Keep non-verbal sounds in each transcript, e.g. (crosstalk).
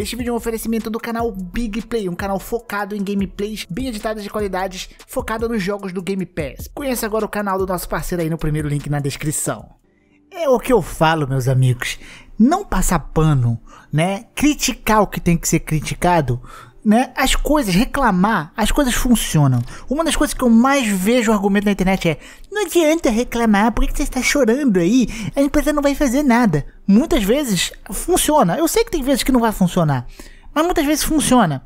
Este vídeo é um oferecimento do canal Big Play, um canal focado em gameplays bem editadas de qualidades, focado nos jogos do Game Pass. Conheça agora o canal do nosso parceiro aí no primeiro link na descrição. É o que eu falo, meus amigos. Não passar pano, né? Criticar o que tem que ser criticado né? As coisas, reclamar, as coisas funcionam. Uma das coisas que eu mais vejo argumento na internet é: não adianta reclamar, por que você está chorando aí? A empresa não vai fazer nada. Muitas vezes funciona. Eu sei que tem vezes que não vai funcionar, mas muitas vezes funciona.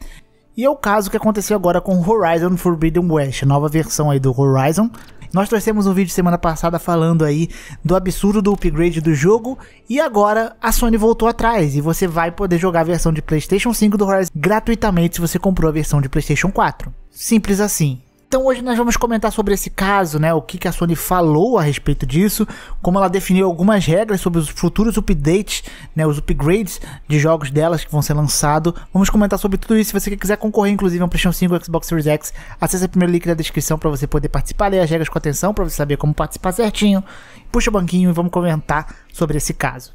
E é o caso que aconteceu agora com Horizon Forbidden West, nova versão aí do Horizon, nós trouxemos um vídeo semana passada falando aí do absurdo do upgrade do jogo e agora a Sony voltou atrás e você vai poder jogar a versão de PlayStation 5 do Horizon gratuitamente se você comprou a versão de PlayStation 4. Simples assim. Então hoje nós vamos comentar sobre esse caso, né? O que, que a Sony falou a respeito disso, como ela definiu algumas regras sobre os futuros updates, né? Os upgrades de jogos delas que vão ser lançados. Vamos comentar sobre tudo isso. Se você quiser concorrer, inclusive, a um PlayStation 5 ou Xbox Series X, acesse o primeiro link da descrição para você poder participar, ler as regras com atenção, para você saber como participar certinho. Puxa o banquinho e vamos comentar sobre esse caso.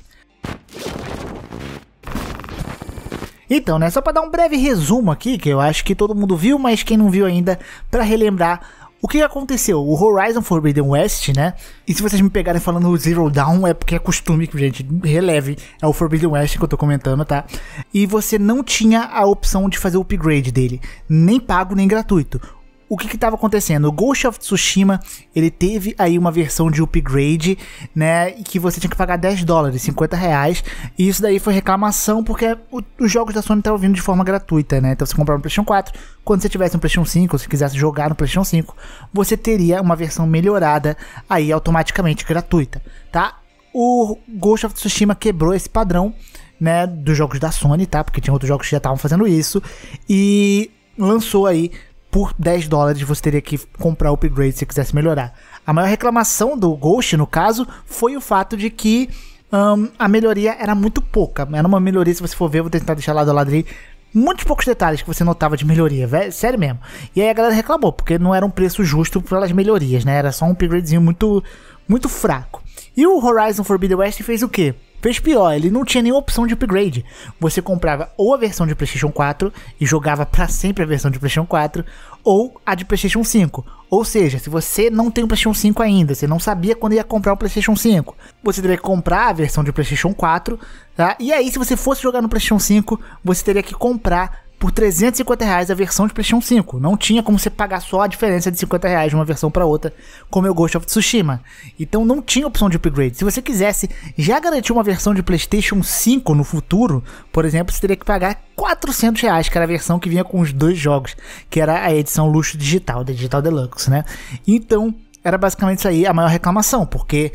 Então, né, só para dar um breve resumo aqui, que eu acho que todo mundo viu, mas quem não viu ainda, para relembrar o que aconteceu? O Horizon Forbidden West, né? E se vocês me pegarem falando Zero Dawn, é porque é costume que, gente, releve. É o Forbidden West que eu tô comentando, tá? E você não tinha a opção de fazer o upgrade dele, nem pago nem gratuito o que estava acontecendo? O Ghost of Tsushima, ele teve aí uma versão de upgrade, né, que você tinha que pagar 10 dólares, 50 reais, e isso daí foi reclamação porque o, os jogos da Sony estavam tá vindo de forma gratuita, né, então você comprava no PlayStation 4, quando você tivesse um PlayStation 5, se quisesse jogar no PlayStation 5, você teria uma versão melhorada aí automaticamente gratuita, tá? O Ghost of Tsushima quebrou esse padrão, né, dos jogos da Sony, tá? Porque tinha outros jogos que já estavam fazendo isso, e lançou aí por 10 dólares você teria que comprar o upgrade se quisesse melhorar. A maior reclamação do Ghost, no caso, foi o fato de que um, a melhoria era muito pouca. Era uma melhoria, se você for ver, vou tentar deixar lado a lado ali. Muitos poucos detalhes que você notava de melhoria, velho, sério mesmo. E aí a galera reclamou, porque não era um preço justo pelas melhorias, né? Era só um upgradezinho muito, muito fraco. E o Horizon Forbidden West fez o quê? Veja pior, ele não tinha nenhuma opção de upgrade. Você comprava ou a versão de PlayStation 4 e jogava para sempre a versão de PlayStation 4, ou a de PlayStation 5. Ou seja, se você não tem o PlayStation 5 ainda, você não sabia quando ia comprar o PlayStation 5, você teria que comprar a versão de PlayStation 4, tá? E aí, se você fosse jogar no PlayStation 5, você teria que comprar por 350 reais a versão de PlayStation 5. Não tinha como você pagar só a diferença de 50 reais de uma versão para outra, como é o Ghost of Tsushima. Então não tinha opção de upgrade. Se você quisesse já garantir uma versão de PlayStation 5 no futuro, por exemplo, você teria que pagar 400 reais, que era a versão que vinha com os dois jogos, que era a edição luxo digital, da Digital Deluxe, né? Então era basicamente isso aí a maior reclamação, porque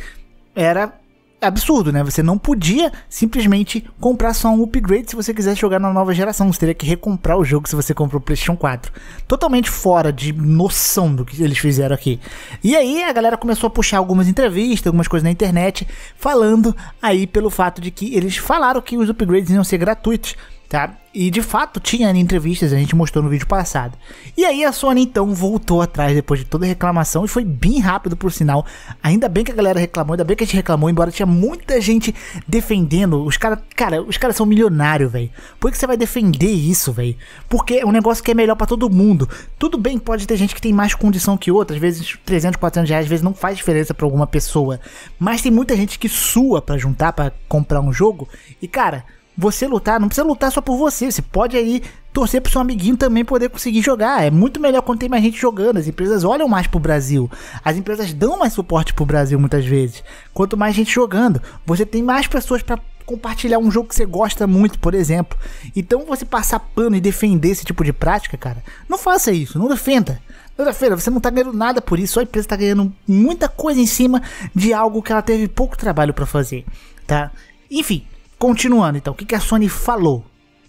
era absurdo, né? Você não podia simplesmente comprar só um upgrade se você quiser jogar na nova geração. Você teria que recomprar o jogo se você comprou o PlayStation 4. Totalmente fora de noção do que eles fizeram aqui. E aí a galera começou a puxar algumas entrevistas, algumas coisas na internet, falando aí pelo fato de que eles falaram que os upgrades iam ser gratuitos tá? E de fato tinha entrevistas, a gente mostrou no vídeo passado. E aí a Sony então voltou atrás depois de toda a reclamação e foi bem rápido por sinal. Ainda bem que a galera reclamou, ainda bem que a gente reclamou, embora tinha muita gente defendendo. Os caras, cara, os caras são milionários, velho. Por que você vai defender isso, velho? Porque é um negócio que é melhor para todo mundo. Tudo bem, pode ter gente que tem mais condição que outra, às vezes 300, 400 reais, às vezes não faz diferença para alguma pessoa. Mas tem muita gente que sua para juntar, para comprar um jogo. E cara, você lutar, não precisa lutar só por você, você pode aí torcer pro seu amiguinho também poder conseguir jogar. É muito melhor quando tem mais gente jogando, as empresas olham mais pro Brasil. As empresas dão mais suporte pro Brasil muitas vezes. Quanto mais gente jogando, você tem mais pessoas para compartilhar um jogo que você gosta muito, por exemplo. Então você passar pano e defender esse tipo de prática, cara, não faça isso, não defenda. Feira, você não tá ganhando nada por isso, a empresa tá ganhando muita coisa em cima de algo que ela teve pouco trabalho para fazer, tá? Enfim, Continuando então, o que a Sony falou?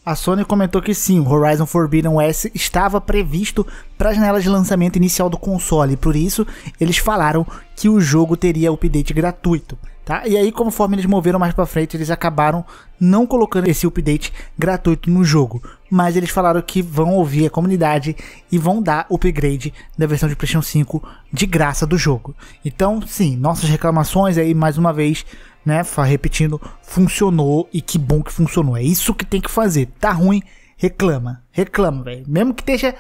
A Sony comentou que sim, o Horizon Forbidden West estava previsto para a janela de lançamento inicial do console, e por isso eles falaram que o jogo teria update gratuito. Tá? E aí, conforme eles moveram mais para frente, eles acabaram não colocando esse update gratuito no jogo, mas eles falaram que vão ouvir a comunidade e vão dar upgrade da versão de PlayStation 5 de graça do jogo. Então, sim, nossas reclamações aí mais uma vez né? Repetindo, funcionou e que bom que funcionou. É isso que tem que fazer. Tá ruim, reclama. Reclama, velho. Mesmo que esteja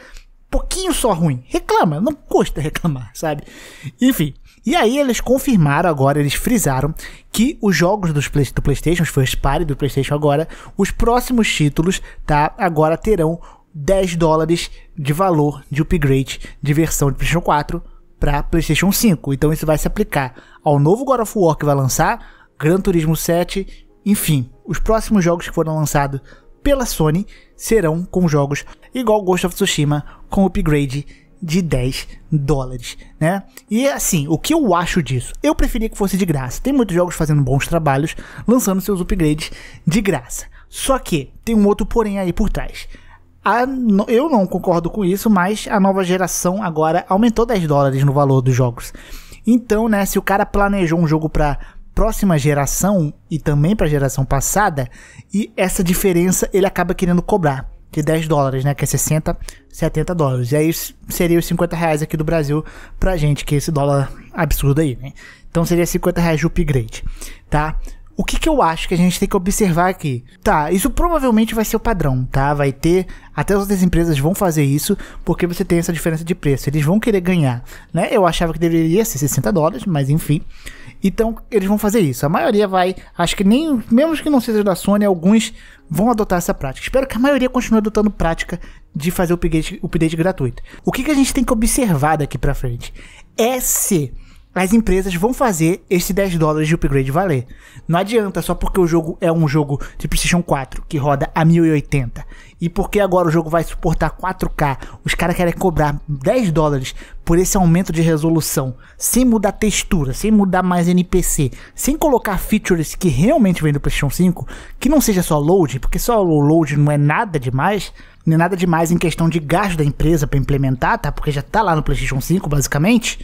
pouquinho só ruim, reclama. Não custa (laughs) reclamar, sabe? Enfim. E aí eles confirmaram agora, eles frisaram que os jogos dos play, do PlayStation, os first party do PlayStation agora, os próximos títulos, tá? Agora terão 10 dólares de valor de upgrade de versão de PlayStation 4 para PlayStation 5. Então isso vai se aplicar ao novo God of War que vai lançar, Gran Turismo 7, enfim, os próximos jogos que foram lançados pela Sony serão com jogos igual Ghost of Tsushima com upgrade de 10 dólares, né? E assim, o que eu acho disso? Eu preferia que fosse de graça. Tem muitos jogos fazendo bons trabalhos, lançando seus upgrades de graça. Só que tem um outro porém aí por trás. A, eu não concordo com isso, mas a nova geração agora aumentou 10 dólares no valor dos jogos. Então, né, se o cara planejou um jogo para próxima geração e também para a geração passada, e essa diferença ele acaba querendo cobrar é de 10 dólares, né? Que é 60, 70 dólares. E aí seria os 50 reais aqui do Brasil pra gente, que é esse dólar absurdo aí, né? Então seria 50 reais de upgrade, tá? O que, que eu acho que a gente tem que observar aqui? Tá, isso provavelmente vai ser o padrão, tá? Vai ter, até as outras empresas vão fazer isso, porque você tem essa diferença de preço. Eles vão querer ganhar, né? Eu achava que deveria ser 60 dólares, mas enfim. Então, eles vão fazer isso. A maioria vai, acho que nem, mesmo que não seja da Sony, alguns vão adotar essa prática. Espero que a maioria continue adotando prática de fazer o update, update gratuito. O que, que a gente tem que observar daqui para frente? É se as empresas vão fazer esse 10 dólares de upgrade valer. Não adianta só porque o jogo é um jogo de PlayStation 4 que roda a 1080 e porque agora o jogo vai suportar 4K, os caras querem cobrar 10 dólares por esse aumento de resolução, sem mudar textura, sem mudar mais NPC, sem colocar features que realmente vem do PlayStation 5, que não seja só load, porque só o load não é nada demais nem nada demais em questão de gasto da empresa para implementar, tá? Porque já tá lá no PlayStation 5, basicamente.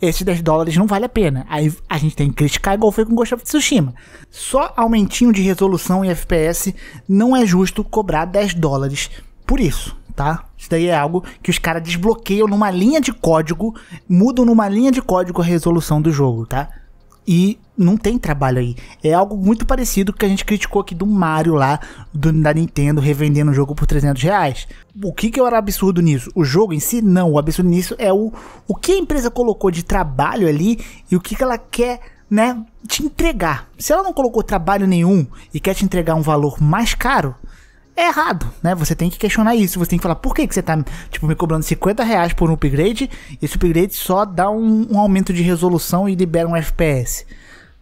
Esse 10 dólares não vale a pena. Aí a gente tem que criticar igual foi com Ghost of Tsushima. Só aumentinho de resolução e FPS não é justo cobrar 10 dólares por isso, tá? Isso daí é algo que os caras desbloqueiam numa linha de código, mudam numa linha de código a resolução do jogo, tá? e não tem trabalho aí. É algo muito parecido que a gente criticou aqui do Mario lá, do, da Nintendo, revendendo o jogo por 300 reais. O que que era absurdo nisso? O jogo em si? Não, o absurdo nisso é o, o que a empresa colocou de trabalho ali e o que, que ela quer, né, te entregar. Se ela não colocou trabalho nenhum e quer te entregar um valor mais caro, é errado, né? Você tem que questionar isso. Você tem que falar por que, que você tá, tipo, me cobrando 50 reais por um upgrade. Esse upgrade só dá um, um aumento de resolução e libera um FPS.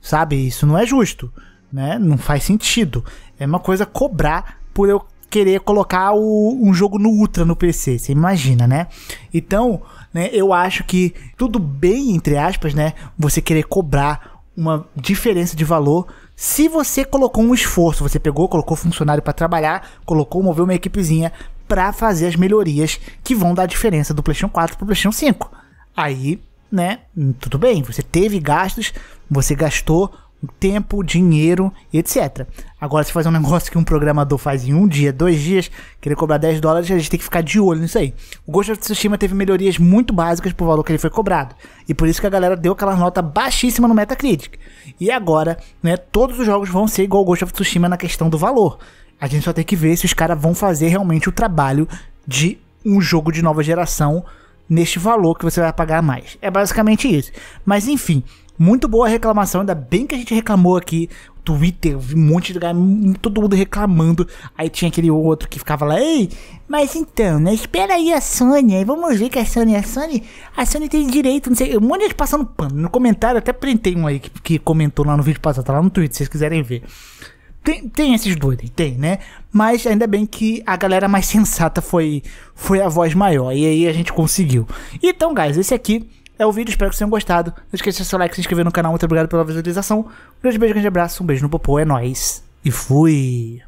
Sabe? Isso não é justo, né? Não faz sentido. É uma coisa cobrar por eu querer colocar o, um jogo no Ultra no PC, você imagina, né? Então, né, eu acho que tudo bem, entre aspas, né? Você querer cobrar uma diferença de valor se você colocou um esforço, você pegou, colocou funcionário para trabalhar, colocou, moveu uma equipezinha para fazer as melhorias que vão dar a diferença do PlayStation 4 para o PlayStation 5. Aí, né, tudo bem, você teve gastos, você gastou tempo, dinheiro e etc. Agora, se fazer um (laughs) negócio que um programador faz em um dia, dois dias, querer cobrar 10 dólares, a gente tem que ficar de olho nisso aí. O Ghost of Tsushima teve melhorias muito básicas pro valor que ele foi cobrado. E por isso que a galera deu aquela nota baixíssima no Metacritic. E agora, né, todos os jogos vão ser igual o Ghost of Tsushima na questão do valor. A gente só tem que ver se os caras vão fazer realmente o trabalho de um jogo de nova geração neste valor que você vai pagar mais. É basicamente isso. Mas enfim, muito boa a reclamação, ainda bem que a gente reclamou aqui. Twitter, um monte de lugar, hum, todo mundo reclamando. Aí tinha aquele outro que ficava lá, ei, mas então, né? Espera aí a Sony, aí vamos ver que a Sony, é a Sony, a Sony tem direito, não sei, um monte de gente passando pano. No comentário, até printei um aí que, que comentou lá no vídeo passado, tá lá no Twitter, se vocês quiserem ver. Tem, tem, esses dois, tem, né? Mas ainda bem que a galera mais (laughs) sensata foi, foi a voz maior. E aí a gente conseguiu. Então, guys, esse aqui é o vídeo, espero que vocês tenham gostado. Não esqueça de seu like, se inscrever no canal, muito obrigado pela visualização. Um grande beijo, grande abraço, um beijo no popô, é nóis e fui!